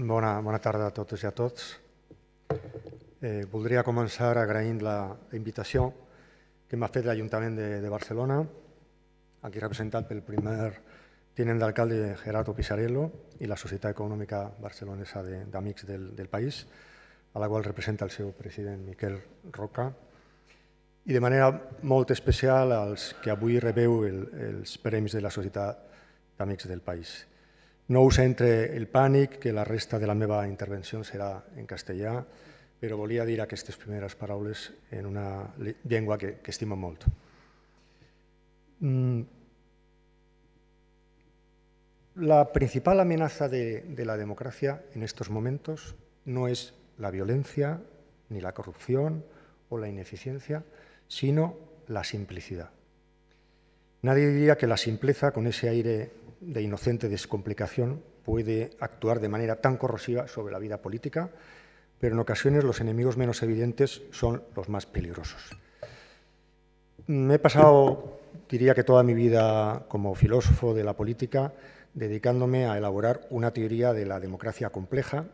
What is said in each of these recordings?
Bona, bona tarda a totes i a tots. Eh, voldria començar agraint la invitació que m'ha fet l'Ajuntament de, de Barcelona, aquí representat pel primer tinent d'alcalde Gerardo Pissarello i la Societat Econòmica Barcelonesa d'Amics de, del, del País, a la qual representa el seu president Miquel Roca, i de manera molt especial als que avui rebeu el, els premis de la Societat d'Amics del País. No usa entre el pànic, que la resta de la nueva intervención será en pero castellano, castellà, a decir dir estas primeras paraules en una lengua que, estimo mucho. Mm. La principal amenaza de la democracia en estos momentos no es la violencia, ni la corrupción o la ineficiencia, sino la simplicidad. Nadie diría que la simpleza, con ese aire de inocente descomplicación puede actuar de manera tan corrosiva sobre la vida política, pero en ocasiones los enemigos menos evidentes son los más peligrosos. Me he pasado, diría que toda mi vida como filósofo de la política, dedicándome a elaborar una teoría de la democracia compleja.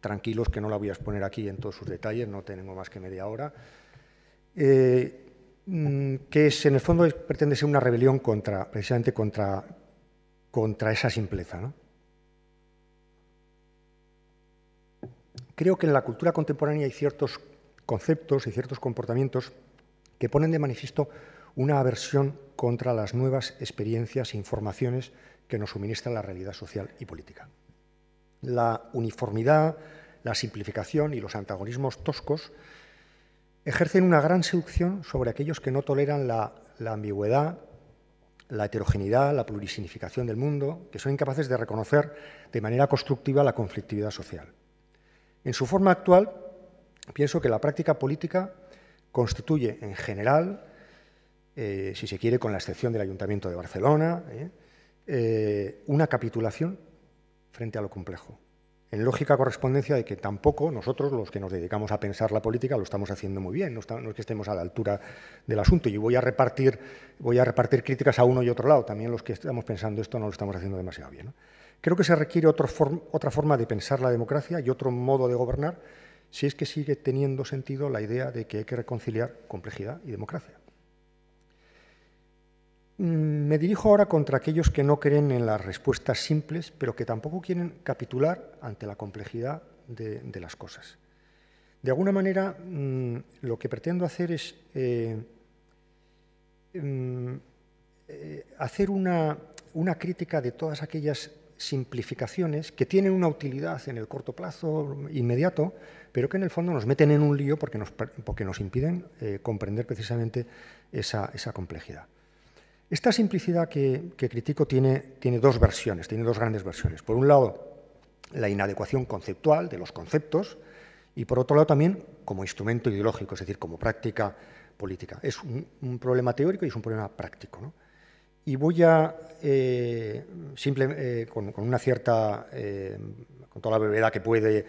Tranquilos que no la voy a exponer aquí en todos sus detalles, no tengo más que media hora. Eh, mm, que en el fondo pretende ser una rebelión contra, precisamente contra contra esa simpleza. ¿no? Creo que en la cultura contemporánea hay ciertos conceptos y ciertos comportamientos que ponen de manifiesto una aversión contra las nuevas experiencias e informaciones que nos suministra la realidad social y política. La uniformidad, la simplificación y los antagonismos toscos ejercen una gran seducción sobre aquellos que no toleran la, la ambigüedad, la heterogeneidad, la plurisignificación del mundo, que son incapaces de reconocer de manera constructiva la conflictividad social. En su forma actual, pienso que la práctica política constituye en general, eh, si se quiere, con la excepción del Ayuntamiento de Barcelona, eh, eh, una capitulación frente a lo complejo en lógica correspondencia de que tampoco nosotros, los que nos dedicamos a pensar la política, lo estamos haciendo muy bien, no, es que estemos a la altura del asunto. Y voy a, repartir, voy a repartir críticas a uno y otro lado, también los que estamos pensando esto no lo estamos haciendo demasiado bien. Creo que se requiere otra forma de pensar la democracia y otro modo de gobernar, si es que sigue teniendo sentido la idea de que hay que reconciliar complejidad y democracia. Mm, me dirijo ahora contra aquellos que no creen en las respuestas simples, pero que tampoco quieren capitular ante la complejidad de, las cosas. De alguna manera, mm, lo que pretendo hacer es eh, mm, eh, hacer una, crítica de todas aquellas simplificaciones que tienen una utilidad en el corto plazo inmediato, pero que en el fondo nos meten en un lío porque nos, impiden eh, comprender precisamente esa complejidad. Esta simplicidad que, critico tiene, tiene, dos versiones, tiene dos grandes versiones. Por un lado, la inadecuación conceptual de los conceptos y por otro lado también como instrumento ideológico, es decir, como práctica política. Es un, problema teórico y es un problema práctico. Y voy a, eh, simple, eh, con, una cierta, eh, con toda la brevedad que puede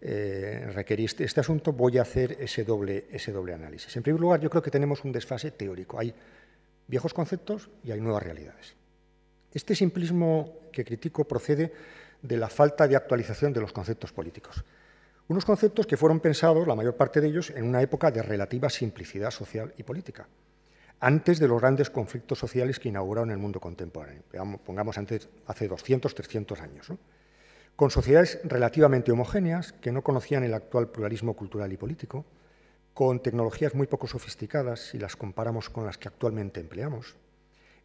requerir este, este, asunto, voy a hacer ese doble, ese doble análisis. En primer lugar, yo creo que tenemos un desfase teórico. Hay viejos conceptos y hay nuevas realidades. Este simplismo que critico procede de la falta de actualización de los conceptos políticos. Unos conceptos que fueron pensados, la mayor parte de ellos, en una época de relativa simplicidad social y política, antes de los grandes conflictos sociales que inauguraron el mundo contemporáneo, pongamos antes, hace 200, 300 años, con sociedades relativamente homogéneas que no conocían el actual pluralismo cultural y político, con tecnologías muy poco sofisticadas si las comparamos con las que actualmente empleamos,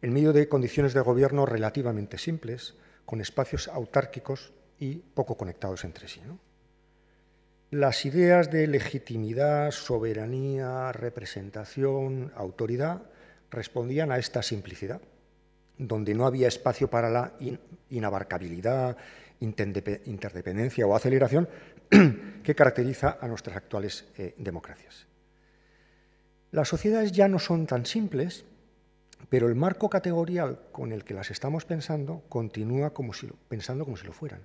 en medio de condiciones de gobierno relativamente simples, con espacios autárquicos y poco conectados entre sí. Las ideas de legitimidad, soberanía, representación, autoridad respondían a esta simplicidad, donde no había espacio para la inabarcabilidad, interdependencia o aceleración que caracteriza a nuestras actuales eh, democracias. Las sociedades ya no son tan simples, pero el marco categorial con el que las estamos pensando continúa pensando como si lo fueran.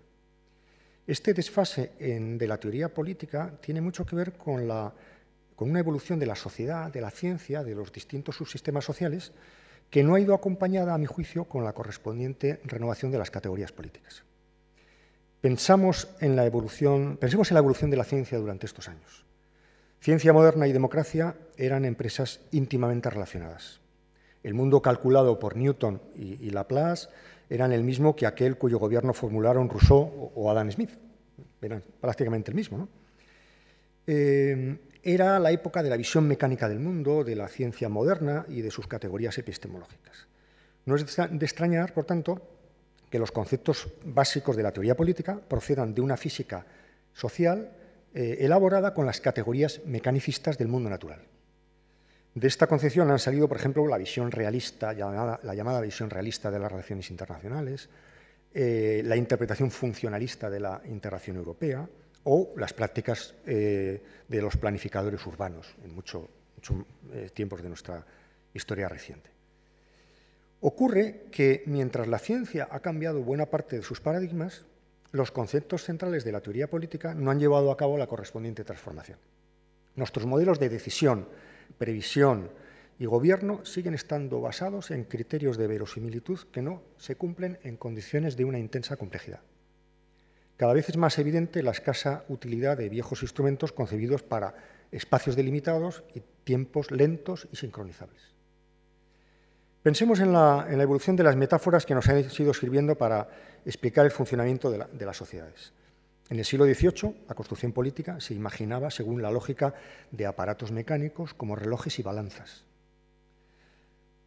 Este desfase de la teoría política tiene mucho que ver con, una evolución de la sociedad, de la ciencia, de los distintos subsistemas sociales, que no ha ido acompañada, a mi juicio, con la correspondiente renovación de las categorías políticas. Pensamos en la evolución, pensemos en la evolución de la ciencia durante estos años. Ciencia moderna y democracia eran empresas íntimamente relacionadas. El mundo calculado por Newton y, Laplace eran el mismo que aquel cuyo gobierno formularon Rousseau o, Adam Smith. Eran prácticamente el mismo. Eh, era la época de la visión mecánica del mundo, de la ciencia moderna y de sus categorías epistemológicas. No es de extrañar, por tanto, que los conceptos básicos de la teoría política procedan de una física social eh, elaborada con las categorías mecanicistas del mundo natural. De esta concepción han salido, por ejemplo, la visión realista, llamada, la llamada visión realista de las relaciones internacionales, eh, la interpretación funcionalista de la integración europea o las prácticas eh, de los planificadores urbanos en muchos tiempos de nuestra historia reciente. Ocurre que mientras la ciencia ha cambiado buena parte de sus paradigmas, los conceptos centrales de la teoría política no han llevado a cabo la correspondiente transformación. Nuestros modelos de decisión, previsión y gobierno siguen estando basados en criterios de verosimilitud que no se cumplen en condiciones de una intensa complejidad. Cada vez es más evidente la escasa utilidad de viejos instrumentos concebidos para espacios delimitados y tiempos lentos y sincronizables. Pensemos en la, evolución de las metáforas que nos han ido sirviendo para explicar el funcionamiento de, las sociedades. En el siglo XVIII, la construcción política se imaginaba según la lógica de aparatos mecánicos como relojes y balanzas.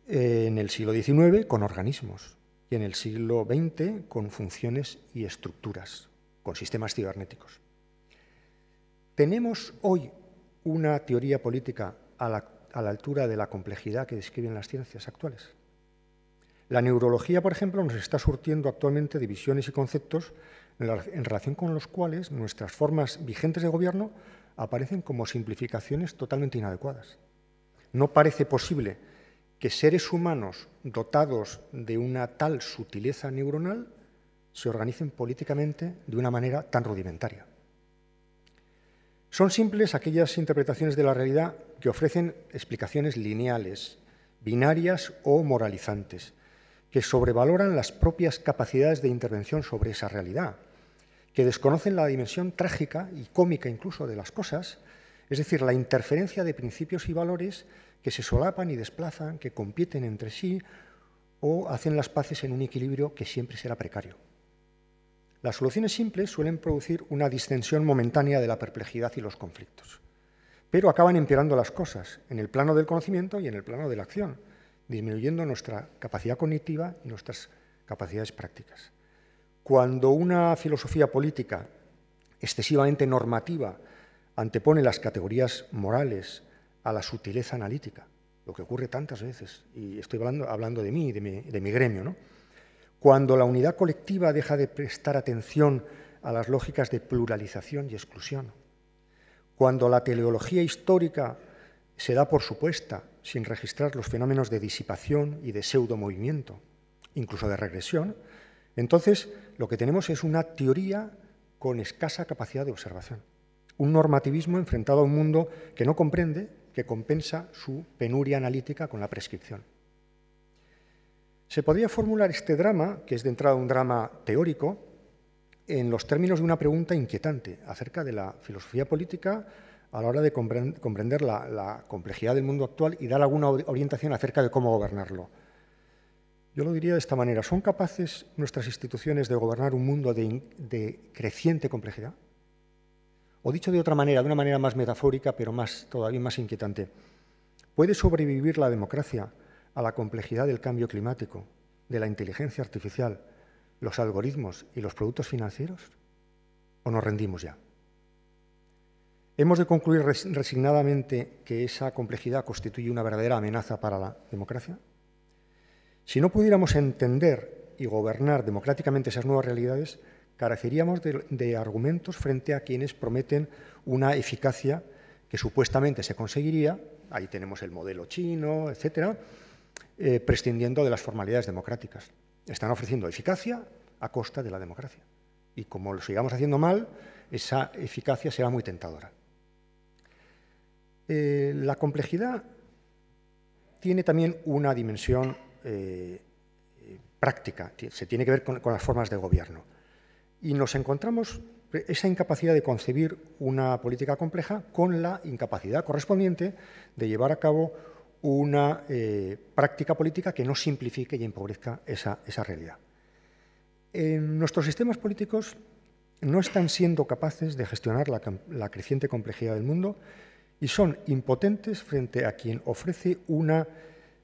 En el siglo XIX, con organismos. Y en el siglo XX, con funciones y estructuras, con sistemas cibernéticos. ¿Tenemos hoy una teoría política a la a la altura de la complejidad que describen las ciencias actuales. La neurología, por ejemplo, nos está surtiendo actualmente divisiones y conceptos en relación con los cuales nuestras formas vigentes de gobierno aparecen como simplificaciones totalmente inadecuadas. No parece posible que seres humanos dotados de una tal sutileza neuronal se organicen políticamente de una manera tan rudimentaria. Son simples aquellas interpretaciones de la realidad que ofrecen explicaciones lineales, binarias o moralizantes, que sobrevaloran las propias capacidades de intervención sobre esa realidad, que desconocen la dimensión trágica y cómica incluso de las cosas, es decir, la interferencia de principios y valores que se solapan y desplazan, que compiten entre sí o hacen las paces en un equilibrio que siempre será precario. Las soluciones simples suelen producir una distensión momentánea de la perplejidad y los conflictos, pero acaban empeorando las cosas en el plano del conocimiento y en el plano de la acción, disminuyendo nuestra capacidad cognitiva y nuestras capacidades prácticas. Cuando una filosofía política excesivamente normativa antepone las categorías morales a la sutileza analítica, lo que ocurre tantas veces, y estoy hablando, de mí y de mi gremio, ¿no? Cuando la unidad colectiva deja de prestar atención a las lógicas de pluralización y exclusión. Cuando la teleología histórica se da por supuesta sin registrar los fenómenos de disipación y de pseudo-movimiento, incluso de regresión, entonces lo que tenemos es una teoría con escasa capacidad de observación. Un normativismo enfrentado a un mundo que no comprende, que compensa su penuria analítica con la prescripción. Se podría formular este drama, que es de entrada un drama teórico, en los términos de una pregunta inquietante acerca de la filosofía política a la hora de comprender la, complejidad del mundo actual y dar alguna orientación acerca de cómo gobernarlo. Yo lo diría de esta manera, ¿son capaces nuestras instituciones de gobernar un mundo de, de, creciente complejidad? O dicho de otra manera, de una manera más metafórica, pero más, todavía más inquietante, ¿puede sobrevivir la democracia a la complejidad del cambio climático, de la inteligencia artificial, los algoritmos y los productos financieros? ¿O nos rendimos ya? Hemos de concluir resignadamente que esa complejidad constituye una verdadera amenaza para la democracia. Si no pudiéramos entender y gobernar democráticamente esas nuevas realidades, careceríamos de, argumentos frente a quienes prometen una eficacia que supuestamente se conseguiría. Ahí tenemos el modelo chino, etcétera, eh, prescindiendo de las formalidades democráticas. Están ofreciendo eficacia a costa de la democracia. Y como lo sigamos haciendo mal, esa eficacia será muy tentadora. Eh, la complejidad tiene también una dimensión eh, práctica, se tiene que ver con las formas de gobierno. Y nos encontramos esa incapacidad de concebir una política compleja con la incapacidad correspondiente de llevar a cabo una eh, práctica política que no simplifique y empobrezca esa, realidad. nuestros sistemas políticos no están siendo capaces de gestionar la, creciente complejidad del mundo y son impotentes frente a quien ofrece una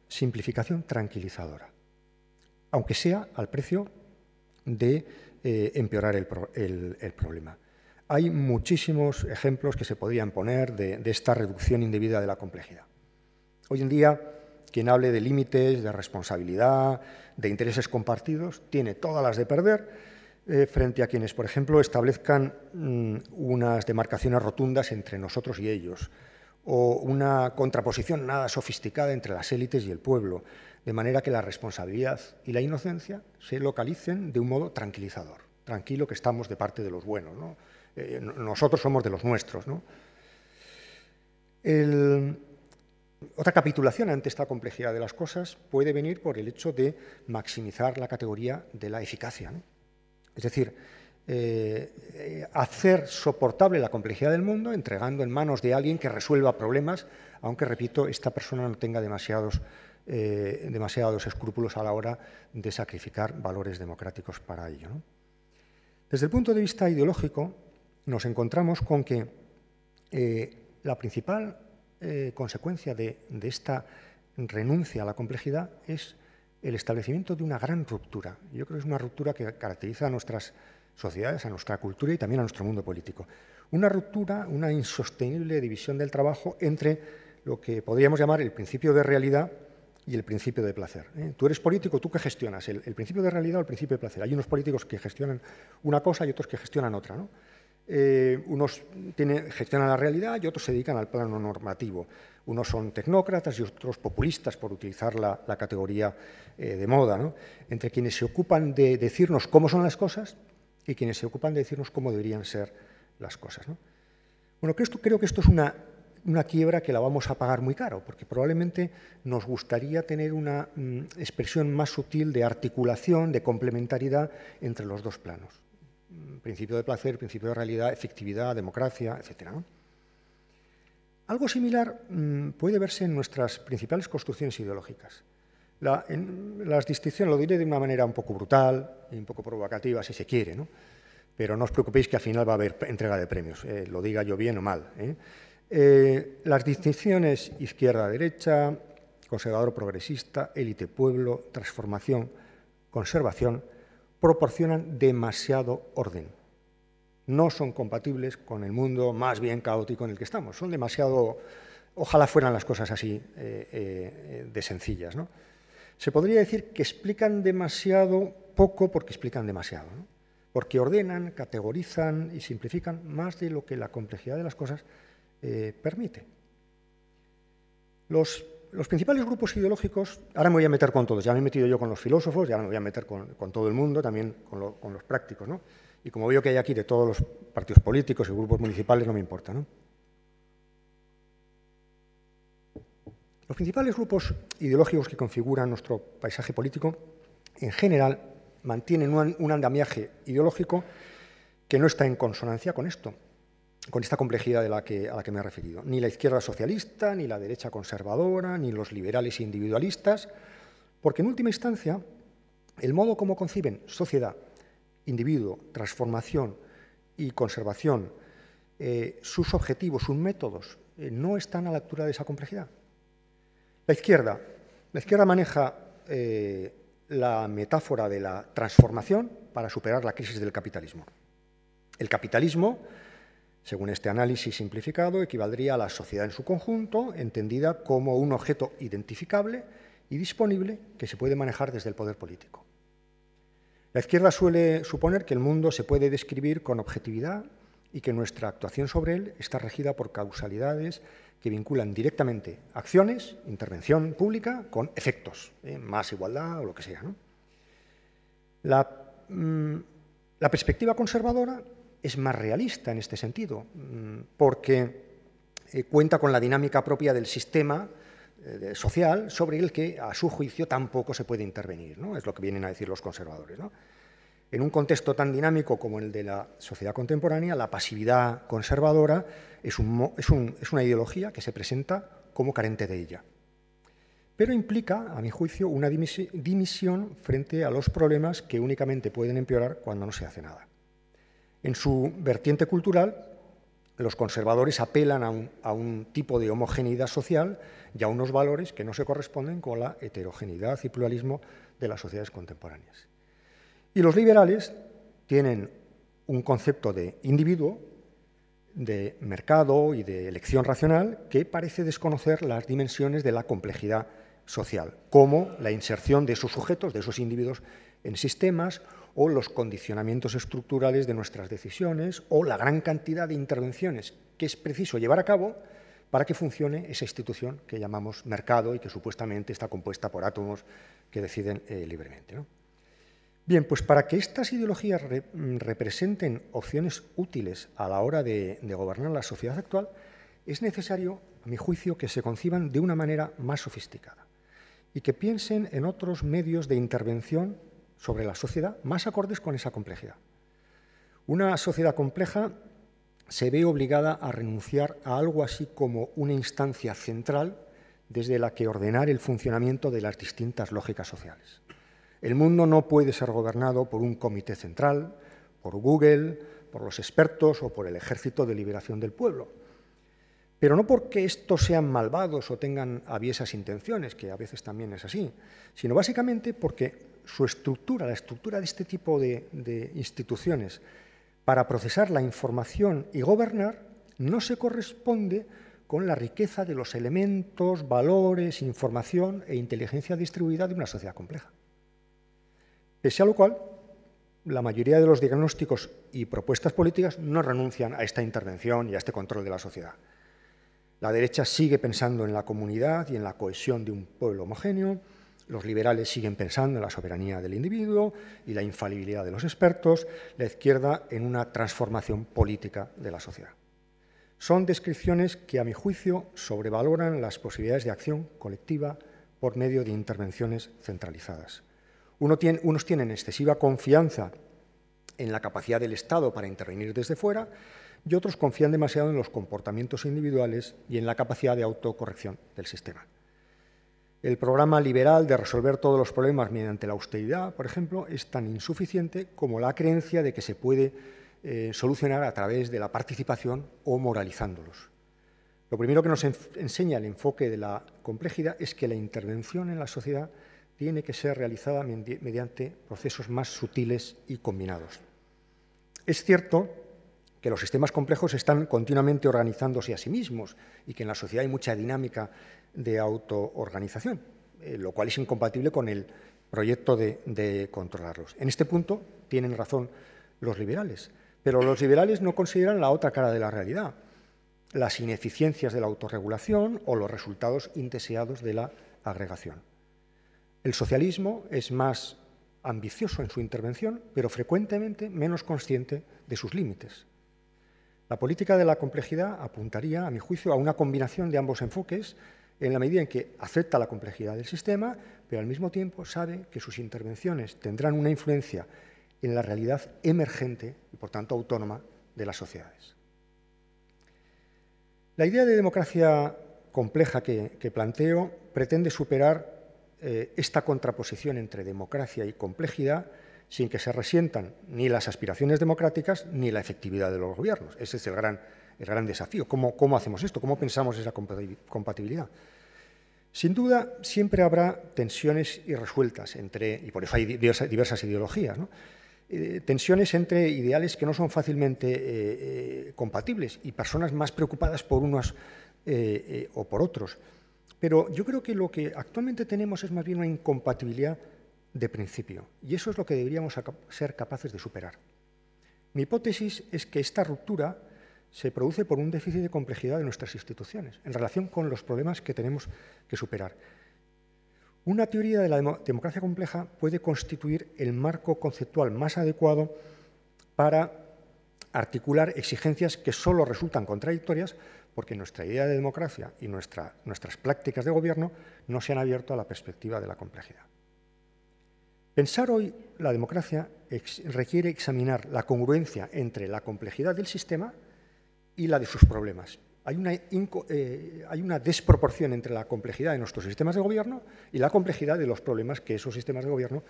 simplificación tranquilizadora, aunque sea al precio de eh, empeorar el, problema. Hay muchísimos ejemplos que se podrían poner de esta reducción indebida de la complejidad. Hoy en día, quien hable de límites, de responsabilidad, de intereses compartidos, tiene todas las de perder eh, frente a quienes, por ejemplo, establezcan mm, unas demarcaciones rotundas entre nosotros y ellos, o una contraposición nada sofisticada entre las élites y el pueblo, de manera que la responsabilidad y la inocencia se localicen de un modo tranquilizador. Tranquilo que estamos de parte de los buenos, ¿no? Eh, nosotros somos de los nuestros. ¿no? El, otra capitulación ante esta complejidad de las cosas puede venir por el hecho de maximizar la categoría de la eficacia. Es decir, eh, hacer soportable la complejidad del mundo entregando en manos de alguien que resuelva problemas, aunque, repito, esta persona no tenga demasiados, eh, demasiados escrúpulos a la hora de sacrificar valores democráticos para ello. Desde el punto de vista ideológico, nos encontramos con que eh, la principal eh, consecuencia de, esta renuncia a la complejidad es el establecimiento de una gran ruptura. Yo creo que es una ruptura que caracteriza a nuestras sociedades, a nuestra cultura y también a nuestro mundo político. Una ruptura, una insostenible división del trabajo entre lo que podríamos llamar el principio de realidad y el principio de placer. ¿eh? Tú eres político, tú que gestionas el, principio de realidad o el principio de placer. Hay unos políticos que gestionan una cosa y otros que gestionan otra. ¿no? Eh, unos tienen, gestionan la realidad y otros se dedican al plano normativo. Unos son tecnócratas y otros populistas, por utilizar la, categoría eh, de moda. Entre quienes se ocupan de decirnos cómo son las cosas y quienes se ocupan de decirnos cómo deberían ser las cosas. Bueno, creo, que esto es una, quiebra que la vamos a pagar muy caro, porque probablemente nos gustaría tener una mm, expresión más sutil de articulación, de complementariedad entre los dos planos. Mm, principio de placer, principio de realidad, efectividad, democracia, etc. Algo similar mm, puede verse en nuestras principales construcciones ideológicas. las distinciones, lo diré de una manera un poco brutal y un poco provocativa, si se quiere, pero no os preocupéis que al final va a haber entrega de premios, eh, lo diga yo bien o mal. ¿eh? Eh, las distinciones izquierda-derecha, conservador-progresista, élite-pueblo, transformación, conservación, proporcionan demasiado orden. No son compatibles con el mundo más bien caótico en el que estamos. Son demasiado... Ojalá fueran las cosas así eh, eh, de sencillas. Se podría decir que explican demasiado poco porque explican demasiado. Porque ordenan, categorizan y simplifican más de lo que la complejidad de las cosas eh, permite. Los los principales grupos ideológicos, ahora me voy a meter con todos, ya me he metido yo con los filósofos, ya me voy a meter con, todo el mundo, también con, los prácticos, ¿no? Y como veo que hay aquí de todos los partidos políticos y grupos municipales, no me importa, Los principales grupos ideológicos que configuran nuestro paisaje político, en general, mantienen un andamiaje ideológico que no está en consonancia con esto, con esta complejidad a la que me he referido. Ni la izquierda socialista, ni la derecha conservadora, ni los liberales individualistas, porque en última instancia, el modo como conciben sociedad, individuo, transformación y conservación, eh, sus objetivos, sus métodos, eh, no están a la altura de esa complejidad. La izquierda, la izquierda maneja eh, la metáfora de la transformación para superar la crisis del capitalismo. El capitalismo según este análisis simplificado, equivaldría a la sociedad en su conjunto, entendida como un objeto identificable y disponible que se puede manejar desde el poder político. La izquierda suele suponer que el mundo se puede describir con objetividad y que nuestra actuación sobre él está regida por causalidades que vinculan directamente acciones, intervención pública, con efectos, ¿eh? más igualdad o lo que sea. Mm, la perspectiva conservadora es más realista en este sentido, mm, porque eh, cuenta con la dinámica propia del sistema eh, social sobre el que, a su juicio, tampoco se puede intervenir. ¿no? Es lo que vienen a decir los conservadores. ¿no? En un contexto tan dinámico como el de la sociedad contemporánea, la pasividad conservadora es, es una ideología que se presenta como carente de ella. Pero implica, a mi juicio, una dimisión frente a los problemas que únicamente pueden empeorar cuando no se hace nada. En su vertiente cultural, los conservadores apelan a un, tipo de homogeneidad social y a unos valores que no se corresponden con la heterogeneidad y pluralismo de las sociedades contemporáneas. Y los liberales tienen un concepto de individuo, de mercado y de elección racional que parece desconocer las dimensiones de la complejidad social, como la inserción de esos sujetos, de esos individuos en sistemas o los condicionamientos estructurales de nuestras decisiones o la gran cantidad de intervenciones que es preciso llevar a cabo para que funcione esa institución que llamamos mercado y que supuestamente está compuesta por átomos que deciden eh, libremente. Bien, pues para que estas ideologías mm, representen opciones útiles a la hora de, de gobernar la sociedad actual, es necesario, a mi juicio, que se conciban de una manera más sofisticada y que piensen en otros medios de intervención sobre la sociedad más acordes con esa complejidad. Una sociedad compleja se ve obligada a renunciar a algo así como una instancia central desde la que ordenar el funcionamiento de las distintas lógicas sociales. El mundo no puede ser gobernado por un comité central, por Google, por los expertos o por el Ejército de Liberación del Pueblo. Pero no porque estos sean malvados o tengan aviesas intenciones, que a veces también es así, sino básicamente porque su estructura, la estructura de este tipo de, instituciones, para procesar la información y gobernar, no se corresponde con la riqueza de los elementos, valores, información e inteligencia distribuida de una sociedad compleja. Pese a lo cual, la mayoría de los diagnósticos y propuestas políticas no renuncian a esta intervención y a este control de la sociedad. La derecha sigue pensando en la comunidad y en la cohesión de un pueblo homogéneo, los liberales siguen pensando en la soberanía del individuo y la infalibilidad de los expertos, la izquierda en una transformación política de la sociedad. Son descripciones que, a mi juicio, sobrevaloran las posibilidades de acción colectiva por medio de intervenciones centralizadas. Uno tiene, unos tienen excesiva confianza en la capacidad del Estado para intervenir desde fuera y otros confían demasiado en los comportamientos individuales y en la capacidad de autocorrección del sistema. El programa liberal de resolver todos los problemas mediante la austeridad, por ejemplo, es tan insuficiente como la creencia de que se puede eh, solucionar a través de la participación o moralizándolos. Lo primero que nos enseña el enfoque de la complejidad es que la intervención en la sociedad tiene que ser realizada mediante procesos más sutiles y combinados. Es cierto que los sistemas complejos están continuamente organizándose a sí mismos y que en la sociedad hay mucha dinámica de autoorganización, eh, lo cual es incompatible con el proyecto de, de controlarlos. En este punto tienen razón los liberales, pero los liberales no consideran la otra cara de la realidad, las ineficiencias de la autorregulación o los resultados indeseados de la agregación. El socialismo es más ambicioso en su intervención, pero frecuentemente menos consciente de sus límites. La política de la complejidad apuntaría, a mi juicio, a una combinación de ambos enfoques en la medida en que acepta la complejidad del sistema, pero al mismo tiempo sabe que sus intervenciones tendrán una influencia en la realidad emergente y, por tanto, autónoma de las sociedades. La idea de democracia compleja que, planteo pretende superar eh, esta contraposición entre democracia y complejidad sin que se resientan ni las aspiraciones democráticas ni la efectividad de los gobiernos. Ese es el gran, el gran desafío. ¿Cómo, hacemos esto? ¿Cómo pensamos esa compatibilidad? Sin duda, siempre habrá tensiones irresueltas entre, y por eso hay diversas, ideologías, ¿no? Eh, tensiones entre ideales que no son fácilmente eh, eh, compatibles y personas más preocupadas por unos o por otros. Pero yo creo que lo que actualmente tenemos es más bien una incompatibilidad de principio. Y eso es lo que deberíamos ser capaces de superar. Mi hipótesis es que esta ruptura se produce por un déficit de complejidad de nuestras instituciones en relación con los problemas que tenemos que superar. Una teoría de la democracia compleja puede constituir el marco conceptual más adecuado para articular exigencias que solo resultan contradictorias porque nuestra idea de democracia y nuestras prácticas de gobierno no se han abierto a la perspectiva de la complejidad. Pensar hoy la democracia requiere examinar la congruencia entre la complejidad del sistema y la de sus problemas. Eh, hay una, desproporción entre la complejidad de nuestros sistemas de gobierno y la complejidad de los problemas que esos sistemas de gobierno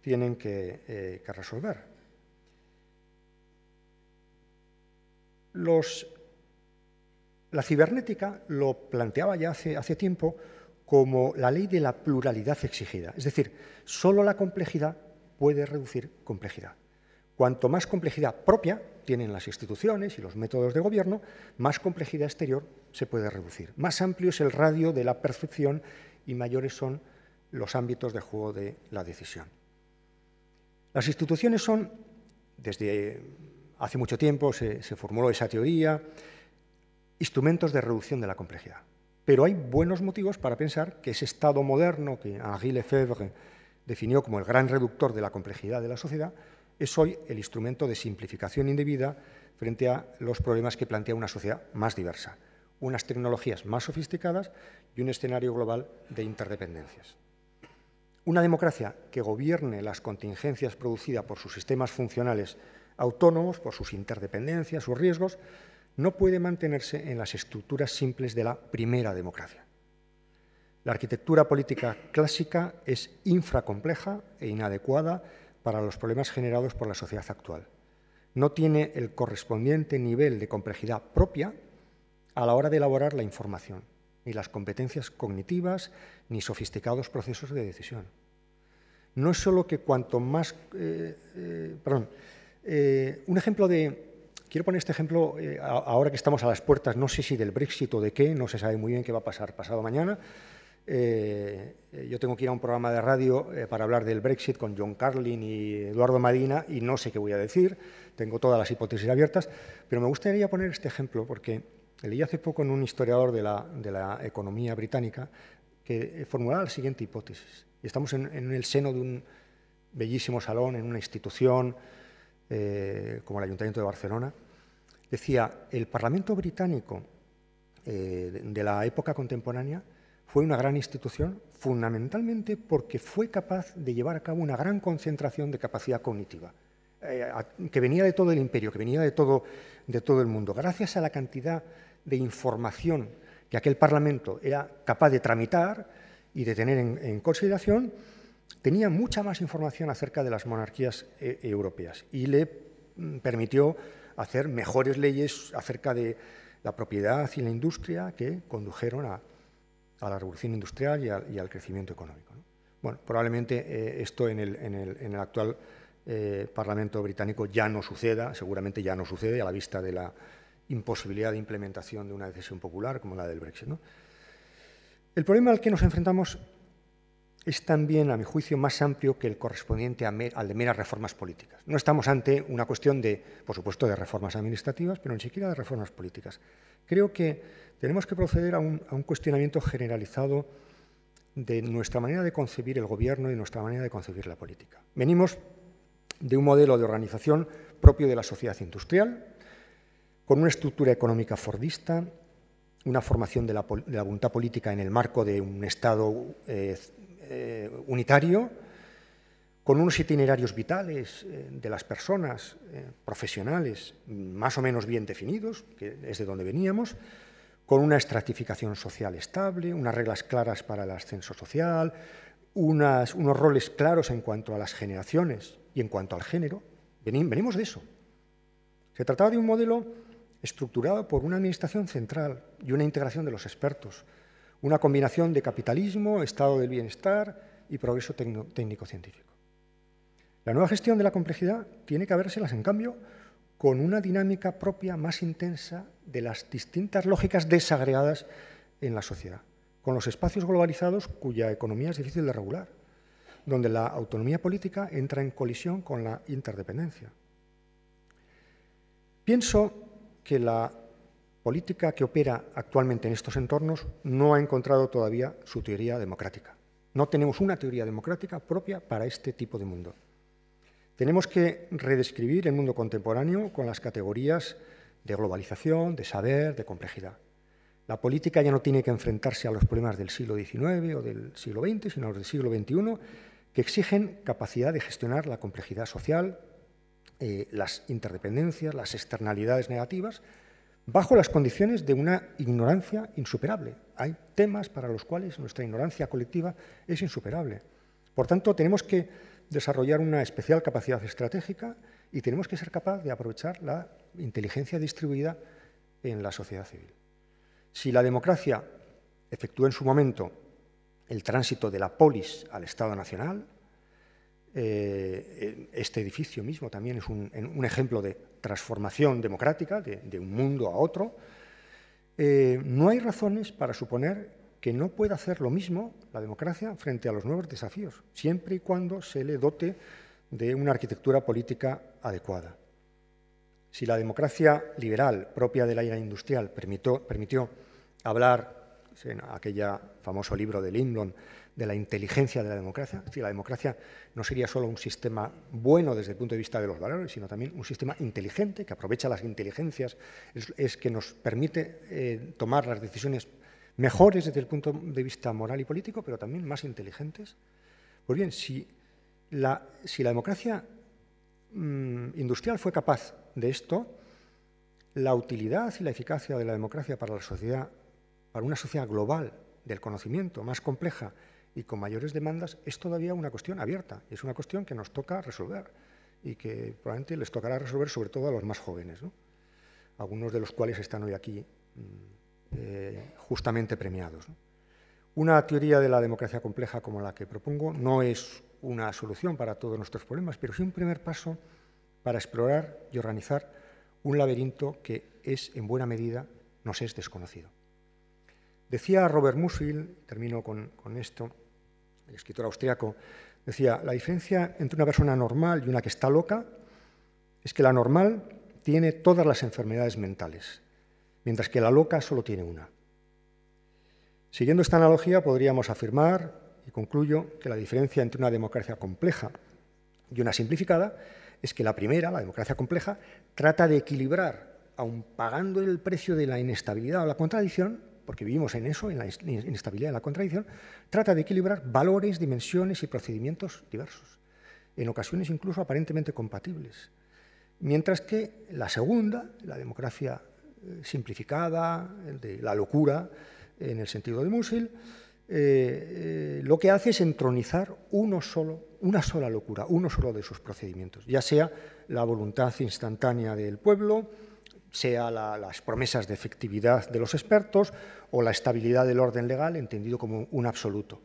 tienen que, eh, resolver. la cibernética lo planteaba ya hace tiempo como la ley de la pluralidad exigida. Es decir, solo la complejidad puede reducir complejidad. Cuanto más complejidad propia tienen las instituciones y los métodos de gobierno, más complejidad exterior se puede reducir. Más amplio es el radio de la percepción y mayores son los ámbitos de juego de la decisión. Las instituciones son, desde hace mucho tiempo se, formuló esa teoría, instrumentos de reducción de la complejidad. Pero hay buenos motivos para pensar que ese Estado moderno que Henri Lefebvre definió como el gran reductor de la complejidad de la sociedad es hoy el instrumento de simplificación indebida frente a los problemas que plantea una sociedad más diversa, unas tecnologías más sofisticadas y un escenario global de interdependencias. Una democracia que gobierne las contingencias producidas por sus sistemas funcionales autónomos, por sus interdependencias, sus riesgos, no puede mantenerse en las estructuras simples de la primera democracia. La arquitectura política clásica es infracompleja e inadecuada para los problemas generados por la sociedad actual. No tiene el correspondiente nivel de complejidad propia a la hora de elaborar la información, ni las competencias cognitivas, ni sofisticados procesos de decisión. No es solo que cuanto más... Eh, eh, perdón. Eh, un ejemplo de, Quiero poner este ejemplo eh, ahora que estamos a las puertas, no sé si del Brexit o de qué, no se sabe muy bien qué va a pasar pasado mañana. Eh, eh, yo tengo que ir a un programa de radio para hablar del Brexit con John Carlin y Eduardo Madina y no sé qué voy a decir, tengo todas las hipótesis abiertas, pero me gustaría poner este ejemplo porque leí hace poco en un historiador de la, economía británica que formulaba la siguiente hipótesis. Estamos en, el seno de un bellísimo salón, en una institución como el Ayuntamiento de Barcelona, Decía, el Parlamento británico eh, de la época contemporánea fue una gran institución fundamentalmente porque fue capaz de llevar a cabo una gran concentración de capacidad cognitiva, eh, que venía de todo el imperio, que venía de todo, de todo el mundo. Gracias a la cantidad de información que aquel Parlamento era capaz de tramitar y de tener en, consideración, tenía mucha más información acerca de las monarquías eh, europeas y le mm, permitió hacer mejores leyes acerca de la propiedad y la industria que condujeron a, la revolución industrial y, al crecimiento económico. Bueno, probablemente eh, esto en el, actual eh, Parlamento británico ya no suceda, seguramente ya no sucede a la vista de la imposibilidad de implementación de una decisión popular como la del Brexit. El problema al que nos enfrentamos es también, a mi juicio, más amplio que el correspondiente al de meras reformas políticas. No estamos ante una cuestión de, por supuesto, de reformas administrativas, pero ni siquiera de reformas políticas. Creo que tenemos que proceder a un, cuestionamiento generalizado de nuestra manera de concebir el gobierno y nuestra manera de concebir la política. Venimos de un modelo de organización propio de la sociedad industrial, con una estructura económica fordista, una formación de la, voluntad política en el marco de un Estado eh, eh, unitario, con unos itinerarios vitales eh, de las personas eh, profesionales más o menos bien definidos, que es de donde veníamos, con una estratificación social estable, unas reglas claras para el ascenso social, unos roles claros en cuanto a las generaciones y en cuanto al género. Venimos de eso. Se trataba de un modelo estructurado por una administración central y una integración de los expertos, una combinación de capitalismo, estado del bienestar y progreso técnico-científico. La nueva gestión de la complejidad tiene que habérselas, en cambio, con una dinámica propia más intensa de las distintas lógicas desagregadas en la sociedad, con los espacios globalizados cuya economía es difícil de regular, donde la autonomía política entra en colisión con la interdependencia. Pienso que la política que opera actualmente en estos entornos no ha encontrado todavía su teoría democrática. No tenemos una teoría democrática propia para este tipo de mundo. Tenemos que redescribir el mundo contemporáneo con las categorías de globalización, de saber, de complejidad. La política ya no tiene que enfrentarse a los problemas del siglo XIX o del siglo XX, sino a los del siglo XXI, que exigen capacidad de gestionar la complejidad social, eh, las interdependencias, las externalidades negativas, bajo las condiciones de una ignorancia insuperable. Hay temas para los cuales nuestra ignorancia colectiva es insuperable. Por tanto, tenemos que desarrollar una especial capacidad estratégica y tenemos que ser capaz de aprovechar la inteligencia distribuida en la sociedad civil. Si la democracia efectúa en su momento el tránsito de la polis al Estado Nacional, eh, este edificio mismo también es un ejemplo de transformación democrática de, un mundo a otro, eh, no hay razones para suponer que no pueda hacer lo mismo la democracia frente a los nuevos desafíos, siempre y cuando se le dote de una arquitectura política adecuada. Si la democracia liberal propia de la era industrial permitió, hablar, en aquel famoso libro de Lindblom de la inteligencia de la democracia. si la democracia no sería solo un sistema bueno desde el punto de vista de los valores, sino también un sistema inteligente que aprovecha las inteligencias, es, que nos permite eh, tomar las decisiones mejores desde el punto de vista moral y político, pero también más inteligentes. Pues bien, si la, si la democracia mm, industrial fue capaz de esto, la utilidad y la eficacia de la democracia para la sociedad, para una sociedad global del conocimiento más compleja, y con mayores demandas es todavía una cuestión abierta, es una cuestión que nos toca resolver y que probablemente les tocará resolver sobre todo a los más jóvenes, algunos de los cuales están hoy aquí mm, eh, justamente premiados. Una teoría de la democracia compleja como la que propongo no es una solución para todos nuestros problemas, pero sí un primer paso para explorar y organizar un laberinto que es en buena medida nos es desconocido. Decía Robert Musil, termino con esto, el escritor austriaco, decía, la diferencia entre una persona normal y una que está loca es que la normal tiene todas las enfermedades mentales, mientras que la loca solo tiene una. Siguiendo esta analogía, podríamos afirmar, y concluyo, que la diferencia entre una democracia compleja y una simplificada es que la primera, la democracia compleja, trata de equilibrar, aun pagando el precio de la inestabilidad o la contradicción, porque vivimos en eso, en la inestabilidad, en la contradicción, trata de equilibrar valores, dimensiones y procedimientos diversos, en ocasiones incluso aparentemente compatibles. Mientras que la segunda, la democracia eh, simplificada, la locura, en el sentido de Musil, eh, eh, lo que hace es entronizar uno solo, una sola locura, uno solo de sus procedimientos, ya sea la voluntad instantánea del pueblo, sea las promesas de efectividad de los expertos o la estabilidad del orden legal entendido como un absoluto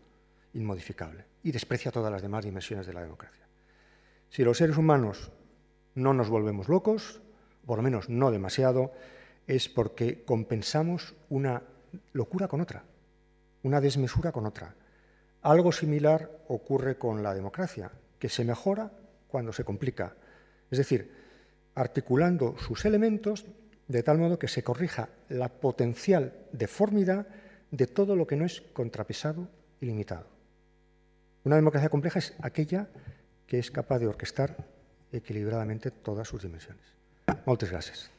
inmodificable y desprecia todas las demás dimensiones de la democracia. Si los seres humanos no nos volvemos locos, por lo menos no demasiado, es porque compensamos una locura con otra, una desmesura con otra. Algo similar ocurre con la democracia, que se mejora cuando se complica. Es decir, articulando sus elementos de tal modo que se corrija la potencial deformidad de todo lo que no es contrapesado y limitado. Una democracia compleja es aquella que es capaz de orquestar equilibradamente todas sus dimensiones. Muchas gracias.